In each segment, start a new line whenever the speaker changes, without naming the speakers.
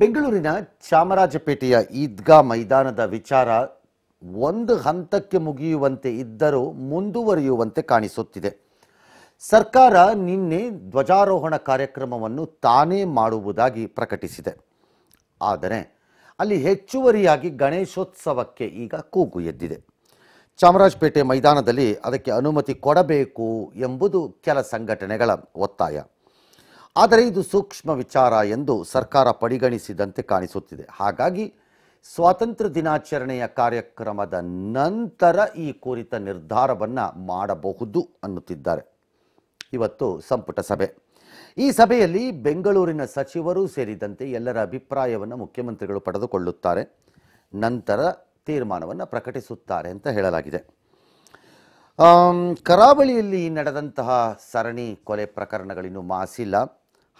ಬೆಂಗಳೂರಿನ ಚಾಮರಾಜಪೇಟೆಯ ಈದ್ಗಾ ಮೈದಾನದ ವಿಚಾರ ಒಂದು ಹಂತಕ್ಕೆ ಮುಗಿಯುವಂತೆ ಇದ್ದರೂ ಮುಂದುವರಿಯುವಂತೆ ಕಾಣಿಸುತ್ತಿದೆ ಸರ್ಕಾರ ನಿನ್ನೆ ಧ್ವಜಾರೋಹಣ ಕಾರ್ಯಕ್ರಮವನ್ನು ತಾನೇ ಮಾಡುವುದಾಗಿ ಪ್ರಕಟಿಸಿದೆ ಆದರೆ ಅಲ್ಲಿ ಹೆಚ್ಚುವರಿಯಾಗಿ ಗಣೇಶೋತ್ಸವಕ್ಕೆ ಈಗ ಕೂಗು ಎದ್ದಿದೆ ಚಾಮರಾಜಪೇಟೆ ಮೈದಾನದಲ್ಲಿ ಅದಕ್ಕೆ ಅನುಮತಿ ಕೊಡಬೇಕು ಎಂಬುದು ಕೆಲ ಸಂಘಟನೆಗಳ ಒತ್ತಾಯ ಆದರೆ ಇದು ಸೂಕ್ಷ್ಮ ವಿಚಾರ ಎಂದು ಸರ್ಕಾರ ಪರಿಗಣಿಸಿದಂತೆ ಕಾಣಿಸುತ್ತಿದೆ ಹಾಗಾಗಿ ಸ್ವಾತಂತ್ರ್ಯ ದಿನಾಚರಣೆಯ ಕಾರ್ಯಕ್ರಮದ ನಂತರ ಈ ಕುರಿತ ನಿರ್ಧಾರವನ್ನು ಮಾಡಬಹುದು ಅನ್ನುತ್ತಿದ್ದಾರೆ ಇವತ್ತು ಸಂಪುಟ ಸಭೆ ಈ ಸಭೆಯಲ್ಲಿ ಬೆಂಗಳೂರಿನ ಸಚಿವರು ಸೇರಿದಂತೆ ಎಲ್ಲರ ಅಭಿಪ್ರಾಯವನ್ನು ಮುಖ್ಯಮಂತ್ರಿಗಳು ಪಡೆದುಕೊಳ್ಳುತ್ತಾರೆ ನಂತರ ತೀರ್ಮಾನವನ್ನು ಪ್ರಕಟಿಸುತ್ತಾರೆ ಅಂತ ಹೇಳಲಾಗಿದೆ ಕರಾವಳಿಯಲ್ಲಿ ನಡೆದಂತಹ ಸರಣಿ ಕೊಲೆ ಪ್ರಕರಣಗಳಿನ್ನೂ ಮಾಸಿಲ್ಲ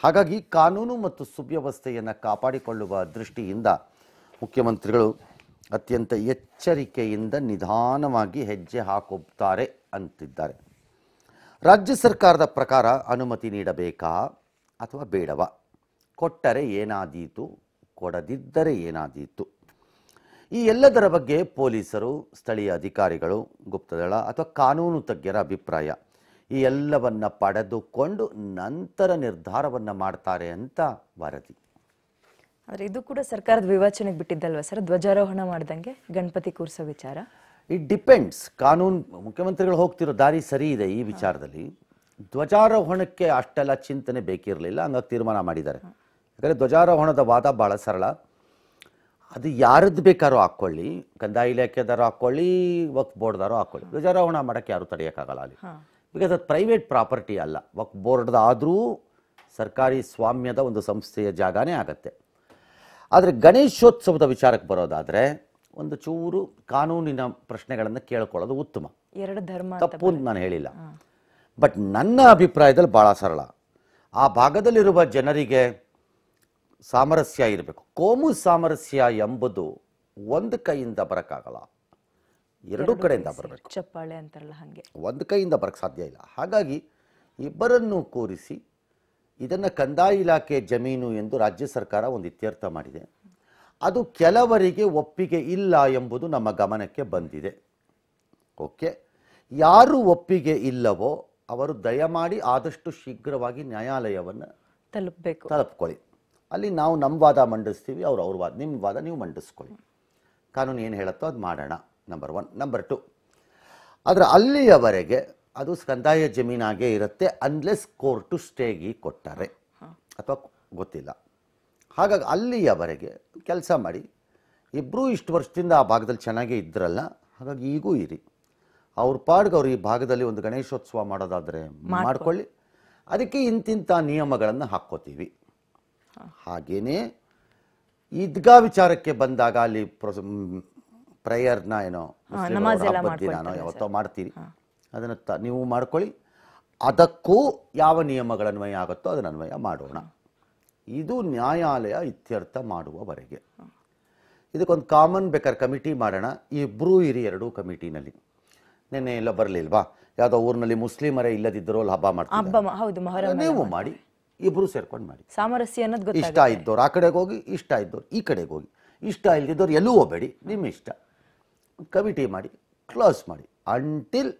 ಹಾಗಾಗಿ ಕಾನೂನು ಮತ್ತು ಸುವ್ಯವಸ್ಥೆಯನ್ನು ಕಾಪಾಡಿಕೊಳ್ಳುವ ದೃಷ್ಟಿಯಿಂದ ಮುಖ್ಯಮಂತ್ರಿಗಳು ಅತ್ಯಂತ ಎಚ್ಚರಿಕೆಯಿಂದ ನಿಧಾನವಾಗಿ ಹೆಜ್ಜೆ ಹಾಕುತ್ತಾರೆ ಅಂತಿದ್ದಾರೆ ರಾಜ್ಯ ಸರ್ಕಾರದ ಪ್ರಕಾರ ಅನುಮತಿ ನೀಡಬೇಕಾ ಅಥವಾ ಬೇಡವಾ ಕೊಟ್ಟರೆ ಏನಾದೀತು ಕೊಡದಿದ್ದರೆ ಏನಾದೀತು ಈ ಎಲ್ಲದರ ಬಗ್ಗೆ ಪೊಲೀಸರು ಸ್ಥಳೀಯ ಅಧಿಕಾರಿಗಳು ಗುಪ್ತದಳ ಅಥವಾ ಕಾನೂನು ತಜ್ಞರ ಅಭಿಪ್ರಾಯ ಈ ಎಲ್ಲವನ್ನ ಪಡೆದುಕೊಂಡು ನಂತರ ನಿರ್ಧಾರವನ್ನ ಮಾಡ್ತಾರೆ ಅಂತ ವರದಿ
ಆದರೆ ಇದು ಕೂಡ ಸರ್ಕಾರದ ವಿವೇಚನೆಗೆ ಬಿಟ್ಟಿದ್ದಲ್ವ ಸರ್ ಧ್ವಜಾರೋಹಣ ಮಾಡ್ದಂಗೆ ಗಣಪತಿ ಕೂರಿಸೋ ವಿಚಾರ
ಇಟ್ ಡಿಪೆಂಡ್ಸ್ ಕಾನೂನು ಮುಖ್ಯಮಂತ್ರಿಗಳು ಹೋಗ್ತಿರೋ ದಾರಿ ಸರಿ ಇದೆ ಈ ವಿಚಾರದಲ್ಲಿ ಧ್ವಜಾರೋಹಣಕ್ಕೆ ಅಷ್ಟೆಲ್ಲ ಚಿಂತನೆ ಬೇಕಿರಲಿಲ್ಲ ಹಂಗಾಗಿ ತೀರ್ಮಾನ ಮಾಡಿದ್ದಾರೆ ಯಾಕಂದರೆ ಧ್ವಜಾರೋಹಣದ ವಾದ ಭಾಳ ಸರಳ ಅದು ಯಾರದ್ದು ಬೇಕಾದ್ರೂ ಹಾಕ್ಕೊಳ್ಳಿ ಕಂದಾಯ ಇಲಾಖೆದಾರು ಹಾಕ್ಕೊಳ್ಳಿ ವಕ್ ಬೋರ್ಡ್ದಾರು ಹಾಕ್ಕೊಳ್ಳಿ ಧ್ವಜಾರೋಹಣ ಮಾಡೋಕ್ಕೆ ಯಾರು ತಡೆಯೋಕ್ಕಾಗಲ್ಲ ಅಲ್ಲಿ ಬಿಕಾಸ್ ಅದು ಪ್ರೈವೇಟ್ ಪ್ರಾಪರ್ಟಿ ಅಲ್ಲ ವಕ್ ಬೋರ್ಡ್ದ ಸರ್ಕಾರಿ ಸ್ವಾಮ್ಯದ ಒಂದು ಸಂಸ್ಥೆಯ ಜಾಗನೇ ಆಗತ್ತೆ ಆದರೆ ಗಣೇಶೋತ್ಸವದ ವಿಚಾರಕ್ಕೆ ಬರೋದಾದರೆ ಒಂದು ಚೂರು ಕಾನೂನಿನ ಪ್ರಶ್ನೆಗಳನ್ನು ಕೇಳ್ಕೊಳ್ಳೋದು ಉತ್ತಮ
ಎರಡು ಧರ್ಮ ತಪ್ಪು
ಅಂತ ನಾನು ಹೇಳಿಲ್ಲ ಬಟ್ ನನ್ನ ಅಭಿಪ್ರಾಯದಲ್ಲಿ ಭಾಳ ಸರಳ ಆ ಭಾಗದಲ್ಲಿರುವ ಜನರಿಗೆ ಸಾಮರಸ್ಯ ಇರಬೇಕು ಕೋಮು ಸಾಮರಸ್ಯ ಎಂಬುದು ಒಂದು ಕೈಯಿಂದ ಬರೋಕ್ಕಾಗಲ್ಲ ಎರಡೂ ಕಡೆಯಿಂದ ಬರಬೇಕು
ಚಪ್ಪಾಳೆ ಅಂತಾರಲ್ಲ ಹಾಗೆ
ಒಂದು ಕೈಯಿಂದ ಬರಕ್ಕೆ ಸಾಧ್ಯ ಇಲ್ಲ ಹಾಗಾಗಿ ಇಬ್ಬರನ್ನು ಕೂರಿಸಿ ಇದನ್ನು ಕಂದಾಯ ಇಲಾಖೆ ಜಮೀನು ಎಂದು ರಾಜ್ಯ ಸರ್ಕಾರ ಒಂದು ಇತ್ಯರ್ಥ ಮಾಡಿದೆ ಅದು ಕೆಲವರಿಗೆ ಒಪ್ಪಿಗೆ ಇಲ್ಲ ಎಂಬುದು ನಮ್ಮ ಗಮನಕ್ಕೆ ಬಂದಿದೆ ಓಕೆ ಯಾರು ಒಪ್ಪಿಗೆ ಇಲ್ಲವೋ ಅವರು ದಯಮಾಡಿ ಆದಷ್ಟು ಶೀಘ್ರವಾಗಿ ನ್ಯಾಯಾಲಯವನ್ನು ತಲುಪಬೇಕು ತಲುಪ್ಕೊಳ್ಳಿ ಅಲ್ಲಿ ನಾವು ನಮ್ಮ ವಾದ ಮಂಡಿಸ್ತೀವಿ ಅವ್ರು ಅವ್ರ ವಾದ ನಿಮ್ಮ ವಾದ ನೀವು ಮಂಡಿಸ್ಕೊಳ್ಳಿ ಕಾನೂನು ಏನು ಹೇಳುತ್ತೋ ಅದು ಮಾಡೋಣ ನಂಬರ್ ಒನ್ ನಂಬರ್ ಟು ಆದರೆ ಅಲ್ಲಿಯವರೆಗೆ ಅದು ಕಂದಾಯ ಜಮೀನಾಗೇ ಇರುತ್ತೆ ಅನ್ಲೆಸ್ ಕೋರ್ಟು ಸ್ಟೇಗಿ ಕೊಟ್ಟಾರೆ ಅಥವಾ ಗೊತ್ತಿಲ್ಲ ಹಾಗಾಗಿ ಅಲ್ಲಿಯವರೆಗೆ ಕೆಲಸ ಮಾಡಿ ಇಬ್ಬರೂ ಇಷ್ಟು ವರ್ಷದಿಂದ ಆ ಭಾಗದಲ್ಲಿ ಚೆನ್ನಾಗೇ ಇದ್ರಲ್ಲ ಹಾಗಾಗಿ ಈಗೂ ಇರಿ ಅವ್ರ ಪಾಡ್ಗೆ ಅವರು ಈ ಭಾಗದಲ್ಲಿ ಒಂದು ಗಣೇಶೋತ್ಸವ ಮಾಡೋದಾದರೆ ಮಾಡ್ಕೊಳ್ಳಿ ಅದಕ್ಕೆ ಇಂತಿಂಥ ನಿಯಮಗಳನ್ನು ಹಾಕ್ಕೋತೀವಿ ಹಾಗೆಯೇ ಈದ್ಗಾ ವಿಚಾರಕ್ಕೆ ಬಂದಾಗ ಅಲ್ಲಿ ಪ್ರೊ ಪ್ರೇಯರ್ನ ಏನೋ ನಾನು ಯಾವತ್ತೋ ಮಾಡ್ತೀರಿ ಅದನ್ನು ತ ನೀವು ಮಾಡ್ಕೊಳ್ಳಿ ಅದಕ್ಕೂ ಯಾವ ನಿಯಮಗಳ ಅನ್ವಯ ಆಗುತ್ತೋ ಅದನ್ನು ಅನ್ವಯ ಮಾಡೋಣ ಇದು ನ್ಯಾಯಾಲಯ ಇತ್ಯರ್ಥ ಮಾಡುವವರೆಗೆ ಇದಕ್ಕೊಂದು ಕಾಮನ್ ಬೇಕರ್ ಕಮಿಟಿ ಮಾಡೋಣ ಇಬ್ಬರೂ ಇರಿ ಎರಡೂ ಕಮಿಟಿನಲ್ಲಿ ನಿನ್ನೆ ಎಲ್ಲ ಬರಲಿಲ್ವಾ ಯಾವುದೋ ಊರಿನಲ್ಲಿ ಮುಸ್ಲಿಮರೇ ಇಲ್ಲದಿದ್ದರೂ ಅಲ್ಲಿ ಹಬ್ಬ
ಮಾಡ್ತಾರೆ ನೀವು
ಮಾಡಿ ಇಬ್ಬರು ಸೇರ್ಕೊಂಡು ಮಾಡಿ
ಸಾಮರಸ್ಯ ಅನ್ನೋದು ಇಷ್ಟ
ಇದ್ದವ್ರು ಆ ಕಡೆಗೆ ಹೋಗಿ ಇಷ್ಟ ಇದ್ದವ್ರು ಈ ಕಡೆಗೆ ಹೋಗಿ ಇಷ್ಟ ಇಲ್ಲದಿದ್ದವ್ರು ಎಲ್ಲೂ ಹೋಗಬೇಡಿ ನಿಮ್ಮ ಇಷ್ಟ ಕಮಿಟಿ ಮಾಡಿ ಕ್ಲೋಸ್ ಮಾಡಿ ಅಂಟಿಲ್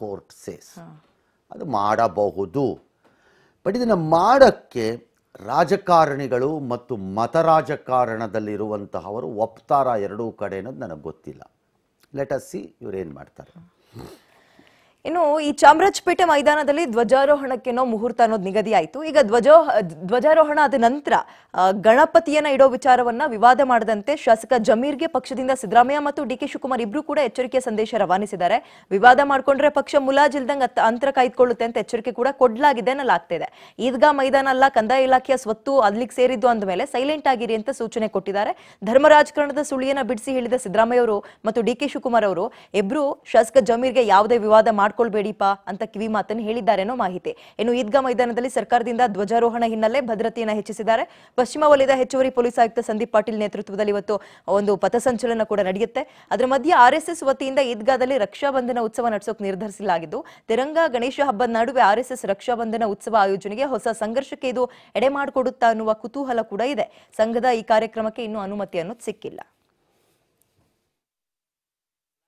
ಕೋರ್ಟ್ ಸೇಸ್ ಅದು ಮಾಡಬಹುದು ಬಟ್ ಇದನ್ನು ಮಾಡೋಕ್ಕೆ ರಾಜಕಾರಣಿಗಳು ಮತ್ತು ಮತ ರಾಜಕಾರಣದಲ್ಲಿರುವಂತಹವರು ಒಪ್ತಾರ ಎರಡೂ ಕಡೆ ಅನ್ನೋದು ನನಗೆ ಗೊತ್ತಿಲ್ಲ ಲೆಟ್ ಅಸ್ ಸಿ ಇವ್ರೇನು ಮಾಡ್ತಾರೆ
ಇನ್ನು ಈ ಚಾಮರಾಜಪೇಟೆ ಮೈದಾನದಲ್ಲಿ ಧ್ವಜಾರೋಹಣಕ್ಕೆನೋ ಮುಹೂರ್ತ ಅನ್ನೋದು ನಿಗದಿ ಆಯಿತು ಈಗ ಧ್ವಜ ಧ್ವಜಾರೋಹಣ ಆದ ನಂತರ ಗಣಪತಿಯನ್ನ ಇಡೋ ವಿಚಾರವನ್ನ ವಿವಾದ ಮಾಡದಂತೆ ಶಾಸಕ ಜಮೀರ್ಗೆ ಪಕ್ಷದಿಂದ ಸಿದ್ದರಾಮಯ್ಯ ಮತ್ತು ಡಿ ಕೆ ಶಿವಕುಮಾರ್ ಇಬ್ರು ಕೂಡ ಎಚ್ಚರಿಕೆ ಸಂದೇಶ ರವಾನಿಸಿದ್ದಾರೆ ವಿವಾದ ಮಾಡಿಕೊಂಡ್ರೆ ಪಕ್ಷ ಮುಲಾಜಿಲ್ದಂಗೆ ಅಂತರ ಕಾಯ್ದುಕೊಳ್ಳುತ್ತೆ ಅಂತ ಎಚ್ಚರಿಕೆ ಕೂಡ ಕೊಡ್ಲಾಗಿದೆ ಅನ್ನಲಾಗ್ತಿದೆ ಈದ್ಗಾ ಮೈದಾನ ಅಲ್ಲ ಕಂದಾಯ ಇಲಾಖೆಯ ಸ್ವತ್ತು ಅಲ್ಲಿಗೆ ಸೇರಿದ್ದು ಅಂದ ಮೇಲೆ ಸೈಲೆಂಟ್ ಆಗಿರಿ ಅಂತ ಸೂಚನೆ ಕೊಟ್ಟಿದ್ದಾರೆ ಧರ್ಮ ರಾಜಕಾರಣದ ಸುಳಿಯನ್ನ ಬಿಡಿಸಿ ಹೇಳಿದ ಸಿದ್ದರಾಮಯ್ಯ ಅವರು ಮತ್ತು ಡಿ ಕೆ ಶಿವಕುಮಾರ್ ಅವರು ಇಬ್ರು ಶಾಸಕ ಜಮೀರ್ಗೆ ಯಾವುದೇ ವಿವಾದ ಮಾಡ ಅಂತ ಕಿವಿ ಮಾತನ್ನು ಹೇಳಿದ್ದಾರೆ ಅನ್ನೋ ಮಾಹಿತಿ ಇನ್ನು ಈದ್ಗಾ ಮೈದಾನದಲ್ಲಿ ಸರ್ಕಾರದಿಂದ ಧ್ವಜಾರೋಹಣ ಹಿನ್ನೆಲೆ ಭದ್ರತೆಯನ್ನು ಹೆಚ್ಚಿಸಿದ್ದಾರೆ ಪಶ್ಚಿಮ ವಲಯದ ಹೆಚ್ಚುವರಿ ಪೊಲೀಸ್ ಆಯುಕ್ತ ಸಂದೀಪ್ ಪಾಟೀಲ್ ನೇತೃತ್ವದಲ್ಲಿ ಇವತ್ತು ಒಂದು ಪಥಸಂಚಲನ ಕೂಡ ನಡೆಯುತ್ತೆ ಅದರ ಮಧ್ಯೆ ಆರ್ ಎಸ್ ಎಸ್ ವತಿಯಿಂದ ಈದ್ಗಾದಲ್ಲಿ ರಕ್ಷಾ ಬಂಧನ ಉತ್ಸವ ನಡೆಸೋಕೆ ನಿರ್ಧರಿಸಲಾಗಿದ್ದು ತಿರಂಗಾ ಗಣೇಶ ಹಬ್ಬದ ನಡುವೆ ಆರ್ ಎಸ್ ಎಸ್ ರಕ್ಷಾ ಬಂಧನ ಉತ್ಸವ ಆಯೋಜನೆಗೆ ಹೊಸ ಸಂಘರ್ಷಕ್ಕೆ ಇದು ಎಡೆ ಮಾಡಿಕೊಡುತ್ತಾ ಅನ್ನುವ ಕುತೂಹಲ ಕೂಡ ಇದೆ ಸಂಘದ ಈ ಕಾರ್ಯಕ್ರಮಕ್ಕೆ ಇನ್ನೂ ಅನುಮತಿ ಅನ್ನೋದು ಸಿಕ್ಕಿಲ್ಲ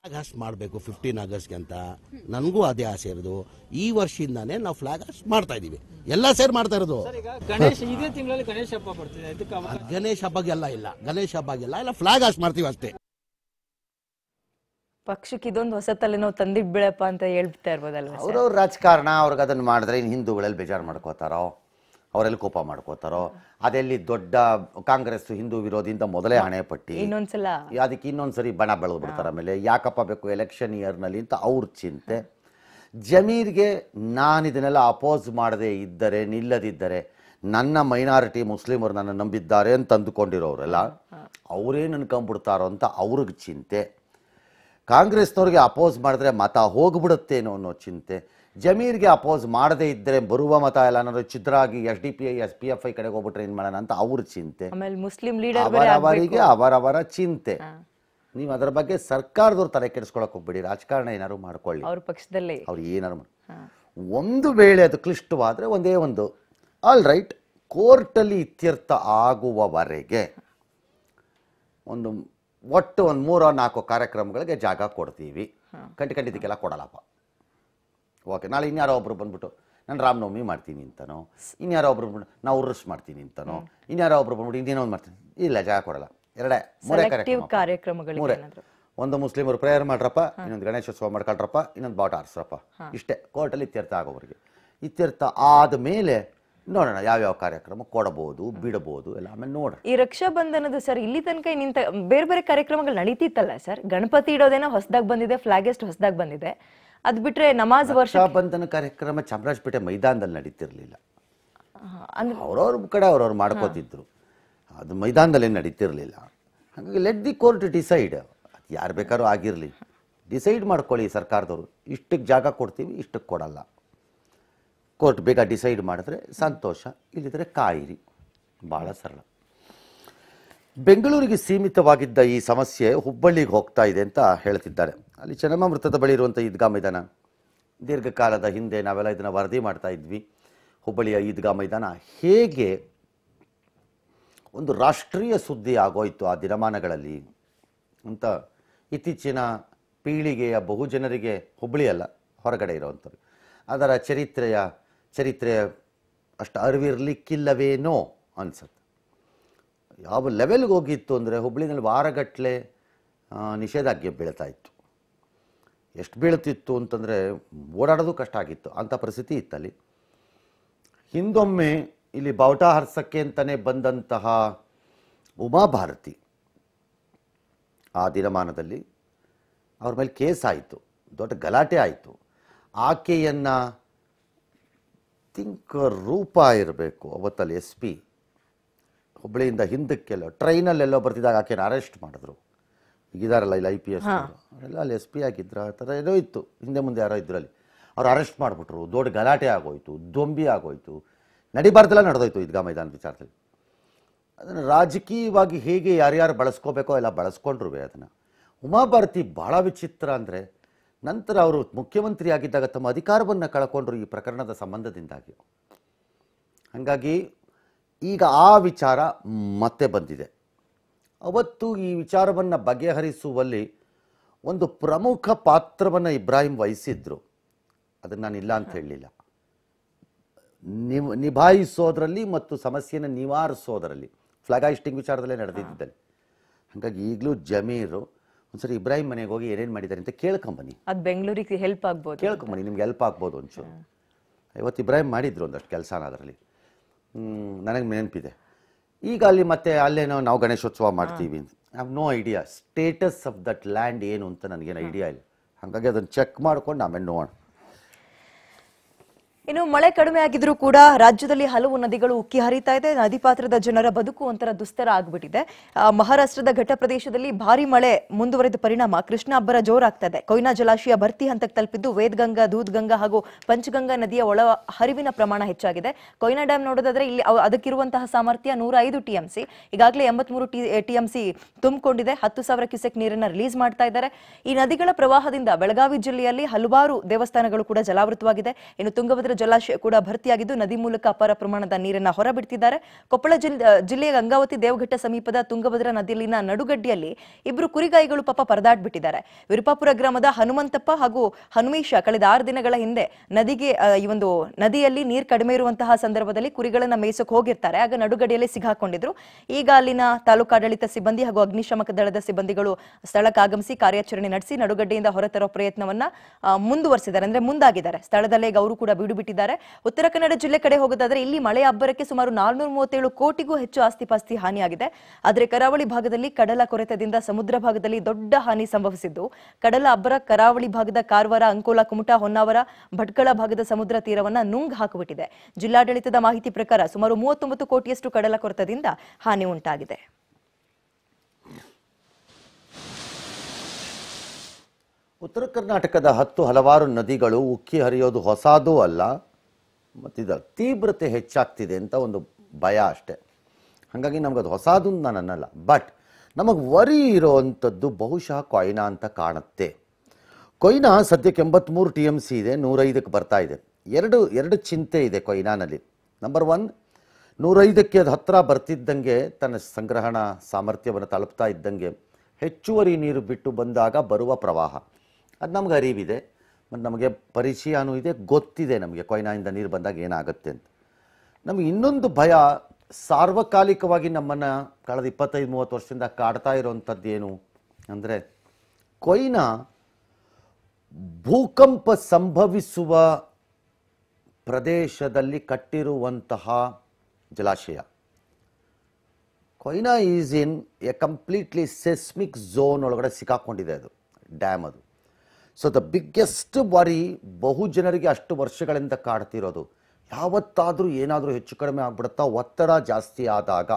ಆಗಸ್ಟ್ ಮಾಡಬೇಕು ಫಿಫ್ಟೀನ್ ಆಗಸ್ಟ್ಗೆ ಅಂತ ನನಗೂ ಅದೇ ಆಸೆ ಇರೋದು ಈ ವರ್ಷದಿಂದಾನೇ ನಾವು ಫ್ಲಾಗ್ ಹಾಸ್ಟ್ ಮಾಡ್ತಾ ಇದ್ದೀವಿ ಎಲ್ಲ ಸೇರಿ ಮಾಡ್ತಾ ಇರೋದು ಗಣೇಶ ಇದೇ ತಿಂಗಳಲ್ಲಿ ಗಣೇಶ ಹಬ್ಬ ಗಣೇಶ ಹಬ್ಬಗೆಲ್ಲ ಇಲ್ಲ ಗಣೇಶ ಹಬ್ಬಗೆಲ್ಲ ಇಲ್ಲ ಫ್ಲಾಗ್ ಹಾಸ್ಟ್ ಮಾಡ್ತೀವಿ ಅಷ್ಟೇ
ಪಕ್ಷಕ್ಕೆ ಇದೊಂದು ಹೊಸ ನಾವು ತಂದಿದ್ ಬಿಡಪ್ಪ ಅಂತ ಹೇಳ್ತಾ ಇರ್ಬೋದಲ್ಲ ಸರ್? ಅವ್ರವ್ರ
ರಾಜಕಾರಣ ಅವ್ರಿಗೆ ಅದನ್ನ ಮಾಡಿದ್ರೆ ಇನ್ನು ಹಿಂದೂಗಳಲ್ಲಿ ಬೇಜಾರು ಮಾಡ್ಕೋತಾರೋ ಅವರೆಲ್ಲಿ ಕೋಪ ಮಾಡ್ಕೋತಾರೋ ಅದೆಲ್ಲಿ ದೊಡ್ಡ ಕಾಂಗ್ರೆಸ್ ಹಿಂದೂ ವಿರೋಧಿಯಿಂದ ಮೊದಲೇ ಹಣೆ ಪಟ್ಟಿ ಇನ್ನೊಂದ್ಸಲ ಅದಕ್ಕೆ ಇನ್ನೊಂದ್ಸರಿ ಬಣ ಬೆಳೆದು ಬಿಡ್ತಾರೆ ಆಮೇಲೆ ಯಾಕಪ್ಪ ಬೇಕು ಎಲೆಕ್ಷನ್ ಇಯರ್ನಲ್ಲಿ ಅಂತ ಅವ್ರ ಚಿಂತೆ ಜಮೀರ್ಗೆ ನಾನು ಇದನ್ನೆಲ್ಲ ಅಪೋಸ್ ಮಾಡದೇ ಇದ್ದರೆ ನಿಲ್ಲದಿದ್ದರೆ ನನ್ನ ಮೈನಾರಿಟಿ ಮುಸ್ಲಿಮರು ನನ್ನ ನಂಬಿದ್ದಾರೆ ಅಂತ ಅಂದುಕೊಂಡಿರೋರೆಲ್ಲ ಅವರೇ ಅಂತ ಅವ್ರಿಗೆ ಚಿಂತೆ ಕಾಂಗ್ರೆಸ್ನವ್ರಿಗೆ ಅಪೋಸ್ ಮಾಡಿದ್ರೆ ಮತ ಹೋಗ್ಬಿಡುತ್ತೇನೋ ಅನ್ನೋ ಚಿಂತೆ ಜಮೀರ್ಗೆ ಅಪೋಸ್ ಮಾಡದೇ ಇದ್ರೆ ಬರುವ ಮತ ಎಲ್ಲ ಅನ್ನೋದು ಚಿದ್ರಾಗಿ S D P I S P F I ಕಡೆ ಹೋಗ್ಬಿಟ್ರೆ ಏನ್ ಮಾಡೋಣ ಅಂತ ಅವ್ರ ಚಿಂತೆ
ಮುಸ್ಲಿಂ ಅವರವರಿಗೆ
ಅವರವರ ಚಿಂತೆ ನೀವು ಅದರ ಬಗ್ಗೆ ಸರ್ಕಾರದವ್ರು ತಲೆ ಕೆಡಿಸ್ಕೊಳಕ್ ಹೋಗ್ಬಿಡಿ ರಾಜಕಾರಣ ಏನಾದ್ರು ಮಾಡ್ಕೊಳ್ಳಿ
ಅವ್ರ ಪಕ್ಷದಲ್ಲಿ
ಅವ್ರು ಏನಾದ್ರು ಒಂದು ವೇಳೆ ಅದು ಕ್ಲಿಷ್ಟವಾದ್ರೆ ಒಂದೇ ಒಂದು ಆಲ್ ರೈಟ್ ಕೋರ್ಟಲ್ಲಿ ಇತ್ಯರ್ಥ ಆಗುವವರೆಗೆ ಒಂದು ಒಟ್ಟು ಒಂದು ಮೂರ ನಾಲ್ಕು ಕಾರ್ಯಕ್ರಮಗಳಿಗೆ ಜಾಗ ಕೊಡ್ತೀವಿ ಕಂಡಿ ಕಂಡಿದ್ದಕ್ಕೆಲ್ಲ ಕೊಡಲ್ಲಪ್ಪ ಓಕೆ ನಾಳೆ ಇನ್ಯಾರೋ ಒಬ್ರು ಬಂದ್ಬಿಟ್ಟು ನಾನು ರಾಮನವಮಿ ಮಾಡ್ತೀನಿ ಅಂತನೋ ಇನ್ಯಾರೋ ಒಬ್ರು ಬಂದ್ಬಿಟ್ಟು ನಾವು ಉರ್ಸ್ ಮಾಡ್ತೀನಿ ಅಂತನೋ ಇನ್ಯಾರೋ ಒಬ್ರು ಬಂದ್ಬಿಟ್ಟು ಇನ್ನೇನೋ ಒಂದು ಮಾಡ್ತೀನಿ ಇಲ್ಲ ಜಾಗ ಕೊಡಲ್ಲ ಎರಡೇ ಮೂರೇ
ಕಾರ್ಯಕ್ರಮಗಳು ಮೂರೇ
ಒಂದು ಮುಸ್ಲಿಮರು ಪ್ರೇಯರ್ ಮಾಡ್ರಪ್ಪ ಇನ್ನೊಂದು ಗಣೇಶೋತ್ಸವ ಮಾಡ್ಕೊಳ್ರಪ್ಪ ಇನ್ನೊಂದು ಬಾಟ ಆರಿಸ್ರಪ್ಪ ಇಷ್ಟೇ ಕೋರ್ಟಲ್ಲಿ ಇತ್ಯರ್ಥ ಆಗೋವರಿಗೆ ಇತ್ಯರ್ಥ ಆದ ಮೇಲೆ ನೋಡೋಣ ಯಾವ್ಯಾವ ಕಾರ್ಯಕ್ರಮ ಕೊಡಬಹುದು ಬಿಡಬಹುದು ಎಲ್ಲ ಆಮೇಲೆ ನೋಡ
ಈ ರಕ್ಷಾ ಬಂಧನದ ಸರ್ ಇಲ್ಲಿ ತನಕ ನಿಂತ ಬೇರೆ ಬೇರೆ ಕಾರ್ಯಕ್ರಮಗಳು ನಡೀತಿತ್ತಲ್ಲ ಸರ್ ಗಣಪತಿ ಇಡೋದೇನೋ ಹೊಸದಾಗಿ ಬಂದಿದೆ ಫ್ಲಾಗ್ ಹೊಸದಾಗಿ ಬಂದಿದೆ
ಅದು ಬಿಟ್ರೆ ನಮಾಜ್ ವರ್ಷ ಬಂಧನ ಕಾರ್ಯಕ್ರಮ ಚಾಮರಾಜಪೇಟೆ ಮೈದಾನದಲ್ಲಿ ನಡೀತಿರ್ಲಿಲ್ಲ ಅವ್ರವ್ರ ಕಡೆ ಅವ್ರವ್ರು ಮಾಡ್ಕೋತಿದ್ರು ಅದು ಮೈದಾನದಲ್ಲಿ ನಡೀತಿರ್ಲಿಲ್ಲ ಹಾಗಾಗಿ ಲೆಟ್ ದಿ ಕೋರ್ಟ್ ಡಿಸೈಡ್ ಅದು ಯಾರು ಬೇಕಾದ್ರೂ ಆಗಿರಲಿ ಡಿಸೈಡ್ ಮಾಡ್ಕೊಳ್ಳಿ ಸರ್ಕಾರದವರು ಇಷ್ಟಕ್ಕೆ ಜಾಗ ಕೊಡ್ತೀವಿ ಇಷ್ಟಕ್ಕೆ ಕೊಡಲ್ಲ ಕೋರ್ಟ್ ಬೇಗ ಡಿಸೈಡ್ ಮಾಡಿದ್ರೆ ಸಂತೋಷ ಇಲ್ಲಿದ್ರೆ ಕಾಯಿರಿ ಭಾಳ ಸರಳ ಬೆಂಗಳೂರಿಗೆ ಸೀಮಿತವಾಗಿದ್ದ ಈ ಸಮಸ್ಯೆ ಹುಬ್ಬಳ್ಳಿಗೆ ಹೋಗ್ತಾ ಇದೆ ಅಂತ ಹೇಳ್ತಿದ್ದಾರೆ ಅಲ್ಲಿ ಚನ್ನಮ್ಮ ವೃತ್ತದ ಬಳಿ ಇರುವಂಥ ಈದ್ಗಾ ಮೈದಾನ ದೀರ್ಘಕಾಲದ ಹಿಂದೆ ನಾವೆಲ್ಲ ಇದನ್ನು ವರದಿ ಮಾಡ್ತಾ ಇದ್ವಿ ಹುಬ್ಬಳ್ಳಿಯ ಈದ್ಗಾ ಮೈದಾನ ಹೇಗೆ ಒಂದು ರಾಷ್ಟ್ರೀಯ ಸುದ್ದಿ ಆಗೋಯಿತು ಆ ದಿನಮಾನಗಳಲ್ಲಿ ಅಂತ ಇತ್ತೀಚಿನ ಪೀಳಿಗೆಯ ಬಹುಜನರಿಗೆ ಹುಬ್ಬಳ್ಳಿಯಲ್ಲ ಹೊರಗಡೆ ಇರೋವಂಥವ್ರು ಅದರ ಚರಿತ್ರೆಯ ಚರಿತ್ರೆ ಅಷ್ಟು ಅರಿವಿರಲಿಕ್ಕಿಲ್ಲವೇನೋ ಅನಿಸುತ್ತೆ ಯಾವ ಲೆವೆಲ್ಗೆ ಹೋಗಿತ್ತು ಅಂದರೆ ಹುಬ್ಳಿನಲ್ಲಿ ವಾರಗಟ್ಟಲೆ ನಿಷೇಧಾಜ್ಞೆ ಬೀಳ್ತಾ ಇತ್ತು ಎಷ್ಟು ಬೀಳ್ತಿತ್ತು ಅಂತಂದರೆ ಓಡಾಡೋದು ಕಷ್ಟ ಆಗಿತ್ತು ಅಂಥ ಪರಿಸ್ಥಿತಿ ಇತ್ತಲ್ಲಿ ಹಿಂದೊಮ್ಮೆ ಇಲ್ಲಿ ಬಾವುಟ ಹರ್ಸಕ್ಕೆ ಅಂತಲೇ ಬಂದಂತಹ ಉಮಾಭಾರತಿ ಆ ದಿನಮಾನದಲ್ಲಿ ಅವ್ರ ಮೇಲೆ ಕೇಸ್ ಆಯಿತು ದೊಡ್ಡ ಗಲಾಟೆ ಆಯಿತು ಆಕೆಯನ್ನು ತಿಂಕ ರೂಪ ಇರಬೇಕು ಅವತ್ತಲ್ಲಿ ಎಸ್ ಪಿ ಹುಬ್ಬಳ್ಳಿಯಿಂದ ಹಿಂದಕ್ಕೆಲ್ಲೋ ಟ್ರೈನಲ್ಲೆಲ್ಲೋ ಬರ್ತಿದ್ದಾಗ ಆಕೆನ ಅರೆಸ್ಟ್ ಮಾಡಿದ್ರು ಇದಾರಲ್ಲ ಇಲ್ಲಿ ಐ ಪಿ ಎಸ್ ಎಲ್ಲ ಅಲ್ಲಿ ಎಸ್ ಪಿ ಆಗಿದ್ರು ಆ ಥರ ಏನೋ ಇತ್ತು ಹಿಂದೆ ಮುಂದೆ ಯಾರೋ ಇದ್ರು ಅಲ್ಲಿ ಅವ್ರು ಅರೆಸ್ಟ್ ಮಾಡಿಬಿಟ್ರು ದೊಡ್ಡ ಗಲಾಟೆ ಆಗೋಯ್ತು ದೊಂಬಿ ಆಗೋಯ್ತು ನಡಿಬಾರ್ದೆಲ್ಲ ನಡೆದೋಯ್ತು ಇದ್ಗಾ ಮೈದಾನ ವಿಚಾರದಲ್ಲಿ ಅದನ್ನು ರಾಜಕೀಯವಾಗಿ ಹೇಗೆ ಯಾರ್ಯಾರು ಬಳಸ್ಕೋಬೇಕೋ ಎಲ್ಲ ಬಳಸ್ಕೊಂಡ್ರು ಅದನ್ನು ಉಮಾಭಾರತಿ ಭಾಳ ವಿಚಿತ್ರ ಅಂದರೆ ನಂತರ ಅವರು ಮುಖ್ಯಮಂತ್ರಿ ಆಗಿದ್ದಾಗ ತಮ್ಮ ಅಧಿಕಾರವನ್ನು ಕಳ್ಕೊಂಡ್ರು ಈ ಪ್ರಕರಣದ ಸಂಬಂಧದಿಂದಾಗಿ ಹಾಗಾಗಿ ಈಗ ಆ ವಿಚಾರ ಮತ್ತೆ ಬಂದಿದೆ ಅವತ್ತು ಈ ವಿಚಾರವನ್ನು ಬಗೆಹರಿಸುವಲ್ಲಿ ಒಂದು ಪ್ರಮುಖ ಪಾತ್ರವನ್ನು ಇಬ್ರಾಹಿಂ ವಹಿಸಿದ್ರು ಅದನ್ನು ನಾನು ಇಲ್ಲ ಅಂತ ಹೇಳಲಿಲ್ಲ ನಿವ್ ನಿಭಾಯಿಸೋದ್ರಲ್ಲಿ ಮತ್ತು ಸಮಸ್ಯೆಯನ್ನು ನಿವಾರಿಸೋದರಲ್ಲಿ ಫ್ಲಾಗ್ ವಿಚಾರದಲ್ಲೇ ನಡೆದಿದ್ದಲ್ಲಿ ಹಾಗಾಗಿ ಈಗಲೂ ಜಮೀರು ಒಂದ್ಸರಿ ಇಬ್ರಾಹಿಂ ಮನೆಗೆ ಹೋಗಿ ಏನೇನು ಮಾಡಿದ್ದಾರೆ ಅಂತ ಕೇಳ್ಕೊಂಬನ್ನಿ ಅದು ಬೆಂಗಳೂರಿಗೆ ಹೆಲ್ಪ್ ಆಗ್ಬೋದು ಕೇಳ್ಕೊಂಬನ್ನಿ ನಿಮ್ಗೆ ಹೆಲ್ಪ್ ಆಗ್ಬೋದು ಒಂಚೂರು ಇವತ್ತು ಇಬ್ರಾಹಿಂ ಮಾಡಿದ್ರು ಒಂದಷ್ಟು ಕೆಲಸನ ಅದರಲ್ಲಿ ನನಗೆ ನೆನಪಿದೆ ಈಗ ಅಲ್ಲಿ ಮತ್ತೆ ಅಲ್ಲೇನೋ ನಾವು ಗಣೇಶೋತ್ಸವ ಮಾಡ್ತೀವಿ have no idea status of that land ಏನು ಅಂತ ನನಗೇನು ಐಡಿಯಾ ಇಲ್ಲ ಹಾಗಾಗಿ ಅದನ್ನು ಚೆಕ್ ಮಾಡ್ಕೊಂಡು ಆಮೇಲೆ ನೋಡೋಣ
ಇನ್ನು ಮಳೆ ಕಡಿಮೆ ಆಗಿದ್ರೂ ಕೂಡ ರಾಜ್ಯದಲ್ಲಿ ಹಲವು ನದಿಗಳು ಉಕ್ಕಿ ಹರಿತಾ ಇದೆ ನದಿ ಪಾತ್ರದ ಜನರ ಬದುಕು ಒಂಥರ ದುಸ್ತರ ಆಗ್ಬಿಟ್ಟಿದೆ ಮಹಾರಾಷ್ಟ್ರದ ಘಟ್ಟ ಪ್ರದೇಶದಲ್ಲಿ ಭಾರಿ ಮಳೆ ಮುಂದುವರೆದ ಪರಿಣಾಮ ಕೃಷ್ಣ ಅಬ್ಬರ ಜೋರಾಗ್ತಾ ಇದೆ ಕೊಯ್ನಾ ಜಲಾಶಯ ಭರ್ತಿ ಹಂತಕ್ಕೆ ತಲುಪಿದ್ದು ವೇದ್ಗಂಗಾ ದೂದ್ಗಂಗಾ ಹಾಗೂ ಪಂಚಗಂಗಾ ನದಿಯ ಒಳ ಹರಿವಿನ ಪ್ರಮಾಣ ಹೆಚ್ಚಾಗಿದೆ ಕೊಯ್ನಾ ಡ್ಯಾಮ್ ನೋಡೋದಾದ್ರೆ ಇಲ್ಲಿ ಅದಕ್ಕಿರುವಂತಹ ಸಾಮರ್ಥ್ಯ ನೂರ ಐದು ಟಿಎಂಸಿ ಈಗಾಗಲೇ ಎಂಬತ್ಮೂರು ಟಿಎಂಸಿ ತುಂಬಿಕೊಂಡಿದೆ ಹತ್ತು ಸಾವಿರ ಕ್ಯೂಸೆಕ್ ನೀರನ್ನು ರಿಲೀಸ್ ಮಾಡ್ತಾ ಇದ್ದಾರೆ ಈ ನದಿಗಳ ಪ್ರವಾಹದಿಂದ ಬೆಳಗಾವಿ ಜಿಲ್ಲೆಯಲ್ಲಿ ಹಲವಾರು ದೇವಸ್ಥಾನಗಳು ಕೂಡ ಜಲಾವೃತವಾಗಿದೆ ಇನ್ನು ತುಂಗಭದ್ರ ಜಲಾಶಯ ಕೂಡ ಭರ್ತಿಯಾಗಿದ್ದು ನದಿ ಮೂಲಕ ಅಪಾರ ಪ್ರಮಾಣದ ನೀರನ್ನು ಹೊರಬಿಡ್ತಿದ್ದಾರೆ ಕೊಪ್ಪಳ ಜಿಲ್ಲೆಯ ಗಂಗಾವತಿ ದೇವಘಟ್ಟ ಸಮೀಪದ ತುಂಗಭದ್ರಾ ನದಿಯಲ್ಲಿನ ನಡುಗಡ್ಡಿಯಲ್ಲಿ ಇಬ್ಬರು ಕುರಿಗಾಯಿಗಳು ಪಾಪ ಪರದಾಡ್ಬಿಟ್ಟಿದ್ದಾರೆ ವಿರುಪಾಪುರ ಗ್ರಾಮದ ಹನುಮಂತಪ್ಪ ಹಾಗೂ ಹನುಮೇಶ ಕಳೆದ ಆರು ದಿನಗಳ ಹಿಂದೆ ನದಿಗೆ ಈ ಒಂದು ನದಿಯಲ್ಲಿ ನೀರು ಕಡಿಮೆ ಇರುವಂತಹ ಸಂದರ್ಭದಲ್ಲಿ ಕುರಿಗಳನ್ನ ಮೇಯಿಸೋಕೆ ಹೋಗಿರ್ತಾರೆ ಆಗ ನಡುಗಡಿಯಲ್ಲಿ ಸಿಗಾಕೊಂಡಿದ್ರು ಈಗ ಅಲ್ಲಿನ ತಾಲೂಕಾಡಳಿತ ಸಿಬ್ಬಂದಿ ಹಾಗೂ ಅಗ್ನಿಶಾಮಕ ದಳದ ಸಿಬ್ಬಂದಿಗಳು ಸ್ಥಳಕ್ಕೆ ಆಗಮಿಸಿ ಕಾರ್ಯಾಚರಣೆ ನಡೆಸಿ ನಡುಗಡ್ಡೆಯಿಂದ ಹೊರತರೋ ಪ್ರಯತ್ನವನ್ನ ಮುಂದುವರೆಸಿದ್ದಾರೆ ಅಂದ್ರೆ ಮುಂದಾಗಿದ್ದಾರೆ ಸ್ಥಳದಲ್ಲೇ ಗೌರು ಕೂಡ ಬೀಡು ಮುಂದಿಟ್ಟಿದ್ದಾರೆ ಉತ್ತರ ಕನ್ನಡ ಜಿಲ್ಲೆ ಕಡೆ ಹೋಗೋದಾದ್ರೆ ಇಲ್ಲಿ ಮಳೆ ಅಬ್ಬರಕ್ಕೆ ಸುಮಾರು ನಾಲ್ನೂರ ಮೂವತ್ತೇಳು ಕೋಟಿಗೂ ಹೆಚ್ಚು ಆಸ್ತಿಪಾಸ್ತಿ ಹಾನಿಯಾಗಿದೆ ಆದರೆ ಕರಾವಳಿ ಭಾಗದಲ್ಲಿ ಕಡಲ ಕೊರೆತದಿಂದ ಸಮುದ್ರ ಭಾಗದಲ್ಲಿ ದೊಡ್ಡ ಹಾನಿ ಸಂಭವಿಸಿದ್ದು ಕಡಲ ಅಬ್ಬರ ಕರಾವಳಿ ಭಾಗದ ಕಾರವಾರ ಅಂಕೋಲಾ ಕುಮಟಾ ಹೊನ್ನಾವರ ಭಟ್ಕಳ ಭಾಗದ ಸಮುದ್ರ ತೀರವನ್ನ ನುಂಗ್ ಹಾಕಿಬಿಟ್ಟಿದೆ ಜಿಲ್ಲಾಡಳಿತದ ಮಾಹಿತಿ ಪ್ರಕಾರ ಸುಮಾರು ಮೂವತ್ತೊಂಬತ್ತು ಕೋಟಿಯಷ್ಟು ಕಡಲ ಕೊರೆತದಿಂದ ಹಾನಿ ಉಂಟಾಗಿದೆ
ಉತ್ತರ ಕರ್ನಾಟಕದ ಹತ್ತು ಹಲವಾರು ನದಿಗಳು ಉಕ್ಕಿ ಹರಿಯೋದು ಹೊಸದೂ ಅಲ್ಲ ಮತ್ತು ಇದು ತೀವ್ರತೆ ಹೆಚ್ಚಾಗ್ತಿದೆ ಅಂತ ಒಂದು ಭಯ ಅಷ್ಟೆ ಹಾಗಾಗಿ ಅದು ಹೊಸದು ನಾನು ಅನ್ನಲ್ಲ ಬಟ್ ನಮಗೆ ವರಿ ಇರೋವಂಥದ್ದು ಬಹುಶಃ ಕೊಯ್ನಾ ಅಂತ ಕಾಣುತ್ತೆ ಕೊಯ್ನಾ ಸದ್ಯಕ್ಕೆ ಎಂಬತ್ತ್ಮೂರು ಟಿ ಎಮ್ ಸಿ ಇದೆ ನೂರೈದಕ್ಕೆ ಬರ್ತಾ ಇದೆ ಎರಡು ಎರಡು ಚಿಂತೆ ಇದೆ ಕೊಯ್ನಾನಲ್ಲಿ ನಂಬರ್ ಒನ್ ನೂರೈದಕ್ಕೆ ಅದು ಹತ್ತಿರ ಬರ್ತಿದ್ದಂಗೆ ತನ್ನ ಸಂಗ್ರಹಣ ಸಾಮರ್ಥ್ಯವನ್ನು ತಲುಪ್ತಾ ಇದ್ದಂಗೆ ಹೆಚ್ಚುವರಿ ನೀರು ಬಿಟ್ಟು ಬಂದಾಗ ಬರುವ ಪ್ರವಾಹ ಅದು ನಮ್ಗೆ ಅರಿವಿದೆ ಮತ್ತು ನಮಗೆ ಪರಿಚಯನೂ ಇದೆ ಗೊತ್ತಿದೆ ನಮಗೆ ಕೊಯ್ನಾಯಿಂದ ನೀರು ಬಂದಾಗ ಏನಾಗುತ್ತೆ ಅಂತ ನಮಗೆ ಇನ್ನೊಂದು ಭಯ ಸಾರ್ವಕಾಲಿಕವಾಗಿ ನಮ್ಮನ್ನು ಕಳೆದ ಇಪ್ಪತ್ತೈದು ಮೂವತ್ತು ವರ್ಷದಿಂದ ಕಾಡ್ತಾ ಇರೋವಂಥದ್ದು ಏನು ಅಂದರೆ ಕೊಯ್ನಾ ಭೂಕಂಪ ಸಂಭವಿಸುವ ಪ್ರದೇಶದಲ್ಲಿ ಕಟ್ಟಿರುವಂತಹ ಜಲಾಶಯ Koyna is in a completely seismic zone ಒಳಗಡೆ ಸಿಕ್ಕಾಕ್ಕೊಂಡಿದೆ ಅದು ಡ್ಯಾಮ್ ಅದು ಸೊ ದ ಬಿಗ್ಗೆಸ್ಟ್ ಬಾರಿ ಬಹು ಜನರಿಗೆ ಅಷ್ಟು ವರ್ಷಗಳಿಂದ ಕಾಡ್ತಿರೋದು ಯಾವತ್ತಾದರೂ ಏನಾದರೂ ಹೆಚ್ಚು ಕಡಿಮೆ ಆಗ್ಬಿಡುತ್ತಾ ಒತ್ತಡ ಜಾಸ್ತಿ ಆದಾಗ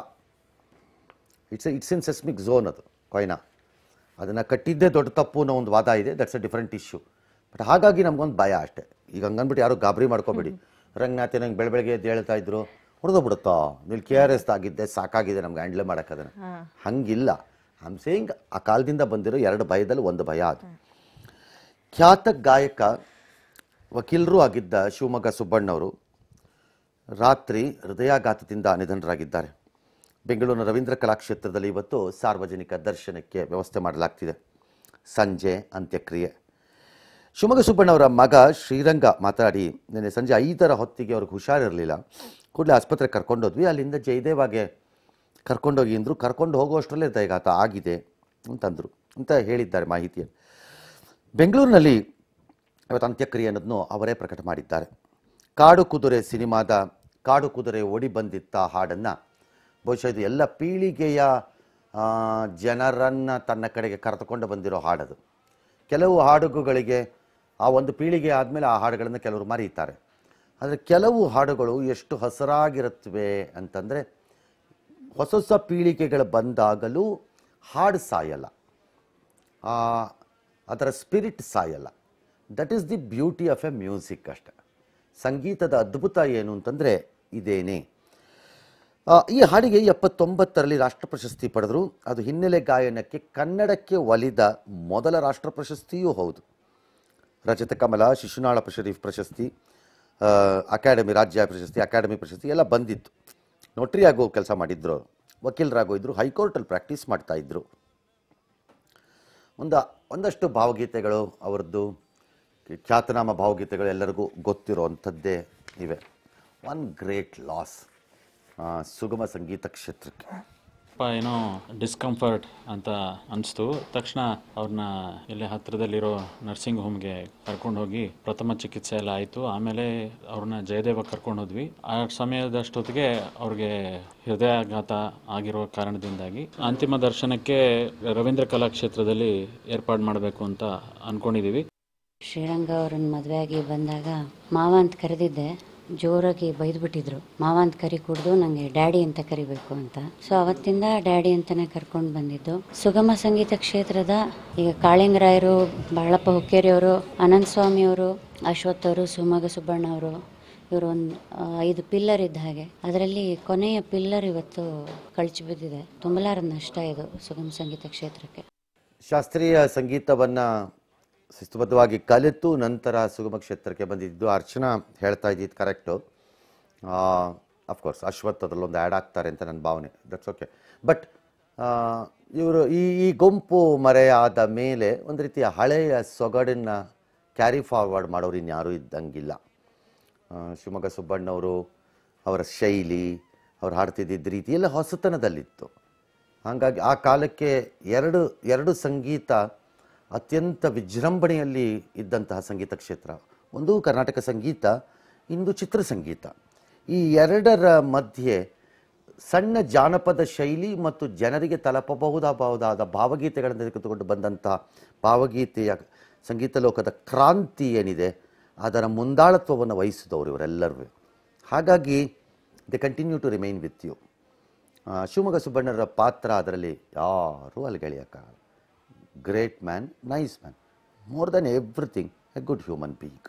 it's it's in seismic zone ಅದು ಕೊಯ್ನಾ ಅದನ್ನು ಕಟ್ಟಿದ್ದೇ ದೊಡ್ಡ ತಪ್ಪು ಅನ್ನೋ ಒಂದು ವಾದ ಇದೆ that's a different issue but ಹಾಗಾಗಿ ನಮಗೊಂದು ಭಯ ಅಷ್ಟೇ ಈಗ ಹಂಗಂದ್ಬಿಟ್ಟು ಯಾರು ಗಾಬರಿ ಮಾಡ್ಕೋಬೇಡಿ ರಂಗನಾಥ್ ನಂಗೆ ಬೆಳ ಬೆಳಗ್ಗೆ ಎದ್ದು ಹೇಳ್ತಾ ಇದ್ರು ಬಿಡುತ್ತಾ ನೀವು ಕೆ ಆರ್ ಎಸ್ ಆಗಿದ್ದೆ ಸಾಕಾಗಿದೆ ನಮ್ಗೆ ಹ್ಯಾಂಡ್ಲ್ ಮಾಡೋಕ್ಕದನ್ನು ಹಂಗಿಲ್ಲ ಹಂಸೆ ಸೇಯಿಂಗ್ ಆ ಕಾಲದಿಂದ ಬಂದಿರೋ ಎರಡು ಭಯದಲ್ಲಿ ಒಂದು ಭಯ ಅದು ಖ್ಯಾತ ಗಾಯಕ ವಕೀಲರೂ ಆಗಿದ್ದ ಶಿವಮೊಗ್ಗ ಸುಬ್ಬಣ್ಣವರು ರಾತ್ರಿ ಹೃದಯಾಘಾತದಿಂದ ನಿಧನರಾಗಿದ್ದಾರೆ ಬೆಂಗಳೂರಿನ ರವೀಂದ್ರ ಕಲಾಕ್ಷೇತ್ರದಲ್ಲಿ ಇವತ್ತು ಸಾರ್ವಜನಿಕ ದರ್ಶನಕ್ಕೆ ವ್ಯವಸ್ಥೆ ಮಾಡಲಾಗ್ತಿದೆ ಸಂಜೆ ಅಂತ್ಯಕ್ರಿಯೆ ಶಿವಮೊಗ್ಗ ಸುಬ್ಬಣ್ಣವರ ಮಗ ಶ್ರೀರಂಗ ಮಾತಾಡಿ ನಿನ್ನೆ ಸಂಜೆ ಐದರ ಹೊತ್ತಿಗೆ ಅವ್ರಿಗೆ ಹುಷಾರಿರಲಿಲ್ಲ ಕೂಡಲೇ ಆಸ್ಪತ್ರೆ ಕರ್ಕೊಂಡೋದ್ವಿ ಅಲ್ಲಿಂದ ಜಯದೇವಾಗೆ ಕರ್ಕೊಂಡೋಗಿ ಅಂದರು ಕರ್ಕೊಂಡು ಹೋಗುವಷ್ಟರಲ್ಲೇ ದಯಘಾತ ಆಗಿದೆ ಅಂತಂದರು ಅಂತ ಹೇಳಿದ್ದಾರೆ ಮಾಹಿತಿಯನ್ನು ಬೆಂಗಳೂರಿನಲ್ಲಿ ಇವತ್ತು ಅಂತ್ಯಕ್ರಿಯೆ ಅನ್ನೋದನ್ನು ಅವರೇ ಪ್ರಕಟ ಮಾಡಿದ್ದಾರೆ ಕಾಡು ಕುದುರೆ ಸಿನಿಮಾದ ಕಾಡು ಕುದುರೆ ಓಡಿ ಬಂದಿತ್ತ ಹಾಡನ್ನು ಬಹುಶಃ ಇದು ಎಲ್ಲ ಪೀಳಿಗೆಯ ಜನರನ್ನು ತನ್ನ ಕಡೆಗೆ ಕರೆದುಕೊಂಡು ಬಂದಿರೋ ಹಾಡದು ಕೆಲವು ಹಾಡುಗಳಿಗೆ ಆ ಒಂದು ಪೀಳಿಗೆ ಆದಮೇಲೆ ಆ ಹಾಡುಗಳನ್ನು ಕೆಲವರು ಮರೆಯುತ್ತಾರೆ ಆದರೆ ಕೆಲವು ಹಾಡುಗಳು ಎಷ್ಟು ಹಸರಾಗಿರುತ್ತವೆ ಅಂತಂದರೆ ಹೊಸ ಹೊಸ ಪೀಳಿಗೆಗಳು ಬಂದಾಗಲೂ ಹಾಡು ಸಾಯಲ್ಲ ಅದರ ಸ್ಪಿರಿಟ್ ಸಾಯಲ್ಲ that is the beauty of a music ಅಷ್ಟೆ ಸಂಗೀತದ ಅದ್ಭುತ ಏನು ಅಂತಂದರೆ ಇದೇನೆ ಈ ಹಾಡಿಗೆ ಎಪ್ಪತ್ತೊಂಬತ್ತರಲ್ಲಿ ರಾಷ್ಟ್ರ ಪ್ರಶಸ್ತಿ ಪಡೆದರು ಅದು ಹಿನ್ನೆಲೆ ಗಾಯನಕ್ಕೆ ಕನ್ನಡಕ್ಕೆ ಒಲಿದ ಮೊದಲ ರಾಷ್ಟ್ರ ಪ್ರಶಸ್ತಿಯೂ ಹೌದು ರಜತ ಕಮಲ ಶಿಶುನಾಳ ಶರೀಫ್ ಪ್ರಶಸ್ತಿ ಅಕಾಡೆಮಿ ರಾಜ್ಯ ಪ್ರಶಸ್ತಿ ಅಕಾಡೆಮಿ ಪ್ರಶಸ್ತಿ ಎಲ್ಲ ಬಂದಿತ್ತು ಆಗೋ ಕೆಲಸ ಮಾಡಿದ್ರು ವಕೀಲರಾಗೋ ಇದ್ದರು ಹೈಕೋರ್ಟಲ್ಲಿ ಪ್ರಾಕ್ಟೀಸ್ ಮಾಡ್ತಾಯಿದ್ರು ಒಂದು ಒಂದಷ್ಟು ಭಾವಗೀತೆಗಳು ಅವರದ್ದು ಖ್ಯಾತನಾಮ ಭಾವಗೀತೆಗಳು ಎಲ್ಲರಿಗೂ ಗೊತ್ತಿರುವಂಥದ್ದೇ ಇವೆ ಒನ್ ಗ್ರೇಟ್ ಲಾಸ್ ಸುಗಮ ಸಂಗೀತ ಕ್ಷೇತ್ರಕ್ಕೆ ಏನೋ ಡಿಸ್ಕಂಫರ್ಟ್ ಅಂತ ಅನಿಸ್ತು ತಕ್ಷಣ ಅವ್ರನ್ನ ಇಲ್ಲಿ ಹತ್ತಿರದಲ್ಲಿರೋ ನರ್ಸಿಂಗ್ ಹೋಮ್ಗೆ ಕರ್ಕೊಂಡು ಹೋಗಿ ಪ್ರಥಮ ಚಿಕಿತ್ಸೆ ಎಲ್ಲ ಆಯಿತು ಆಮೇಲೆ ಅವ್ರನ್ನ ಜಯದೇವ ಕರ್ಕೊಂಡು ಹೋದ್ವಿ ಆ ಸಮಯದಷ್ಟೊತ್ತಿಗೆ ಅವ್ರಿಗೆ ಹೃದಯಾಘಾತ ಆಗಿರೋ ಕಾರಣದಿಂದಾಗಿ ಅಂತಿಮ ದರ್ಶನಕ್ಕೆ ರವೀಂದ್ರ ಕಲಾಕ್ಷೇತ್ರದಲ್ಲಿ ಏರ್ಪಾಡು ಮಾಡಬೇಕು ಅಂತ ಅನ್ಕೊಂಡಿದೀವಿ ಶ್ರೀರಂಗ ಅವ್ರನ್ನ ಮದುವೆಯಾಗಿ ಬಂದಾಗ ಮಾವ ಅಂತ ಕರೆದಿದ್ದೆ ಜೋರಾಗಿ ಬೈದ್ಬಿಟ್ಟಿದ್ರು ಮಾವ ಅಂತ ಕರಿ ಕುಡ್ದು ನನಗೆ ಡ್ಯಾಡಿ ಅಂತ ಕರಿಬೇಕು ಅಂತ ಸೊ ಅವತ್ತಿಂದ ಡ್ಯಾಡಿ ಅಂತಾನೆ ಕರ್ಕೊಂಡು ಬಂದಿದ್ದು ಸುಗಮ ಸಂಗೀತ ಕ್ಷೇತ್ರದ ಈಗ ಕಾಳಿಂಗರಾಯರು ಬಾಳಪ್ಪ ಹುಕ್ಕೇರಿಯವರು ಅನಂತ ಅವರು ಅಶ್ವಥ್ ಅವರು ಸುಮಗ ಸುಬ್ಬಣ್ಣ ಅವರು ಇವರು ಒಂದು ಐದು ಪಿಲ್ಲರ್ ಇದ್ದ ಹಾಗೆ ಅದರಲ್ಲಿ ಕೊನೆಯ ಪಿಲ್ಲರ್ ಇವತ್ತು ಕಳಚಿ ಬಿದ್ದಿದೆ ತುಂಬಲಾರ ನಷ್ಟ ಇದು ಸುಗಮ ಸಂಗೀತ ಕ್ಷೇತ್ರಕ್ಕೆ ಶಾಸ್ತ್ರೀಯ ಸಂಗೀತವನ್ನ ಶಿಸ್ತುಬದ್ಧವಾಗಿ ಕಲಿತು ನಂತರ ಸುಗಮ ಕ್ಷೇತ್ರಕ್ಕೆ ಬಂದಿದ್ದು ಅರ್ಚನಾ ಹೇಳ್ತಾ ಇದ್ದಿದ್ದು ಕರೆಕ್ಟು ಅಫ್ಕೋರ್ಸ್ ಅಶ್ವಥ್ ಅದರಲ್ಲೊಂದು ಆ್ಯಡ್ ಆಗ್ತಾರೆ ಅಂತ ನನ್ನ ಭಾವನೆ ದಟ್ಸ್ ಓಕೆ ಬಟ್ ಇವರು ಈ ಈ ಗುಂಪು ಮರೆಯಾದ ಮೇಲೆ ಒಂದು ರೀತಿಯ ಹಳೆಯ ಸೊಗಡನ್ನು ಕ್ಯಾರಿ ಫಾರ್ವರ್ಡ್ ಮಾಡೋರು ಇನ್ಯಾರೂ ಇದ್ದಂಗಿಲ್ಲ ಶಿವಮೊಗ್ಗ ಸುಬ್ಬಣ್ಣವರು ಅವರ ಶೈಲಿ ಅವ್ರು ಹಾಡ್ತಿದ್ದಿದ್ದ ರೀತಿ ಎಲ್ಲ ಹೊಸತನದಲ್ಲಿತ್ತು ಹಾಗಾಗಿ ಆ ಕಾಲಕ್ಕೆ ಎರಡು ಎರಡು ಸಂಗೀತ ಅತ್ಯಂತ ವಿಜೃಂಭಣೆಯಲ್ಲಿ ಇದ್ದಂತಹ ಸಂಗೀತ ಕ್ಷೇತ್ರ ಒಂದು ಕರ್ನಾಟಕ ಸಂಗೀತ ಇಂದು ಚಿತ್ರಸಂಗೀತ ಈ ಎರಡರ ಮಧ್ಯೆ ಸಣ್ಣ ಜಾನಪದ ಶೈಲಿ ಮತ್ತು ಜನರಿಗೆ ತಲಪಬಹುದಾಬಹುದಾದ ಭಾವಗೀತೆಗಳನ್ನು ತೆಗೆದುಕೊಂಡು ಬಂದಂತಹ ಭಾವಗೀತೆಯ ಸಂಗೀತ ಲೋಕದ ಕ್ರಾಂತಿ ಏನಿದೆ ಅದರ ಮುಂದಾಳತ್ವವನ್ನು ವಹಿಸಿದವರು ಇವರೆಲ್ಲರೂ ಹಾಗಾಗಿ they continue to remain with you Shivamogga ಸುಬ್ಬಣ್ಣರ ಪಾತ್ರ ಅದರಲ್ಲಿ ಯಾರೂ ಗೆಳೆಯಕ್ಕಾಗಲ್ಲ great man, nice man. More than everything, a good human being.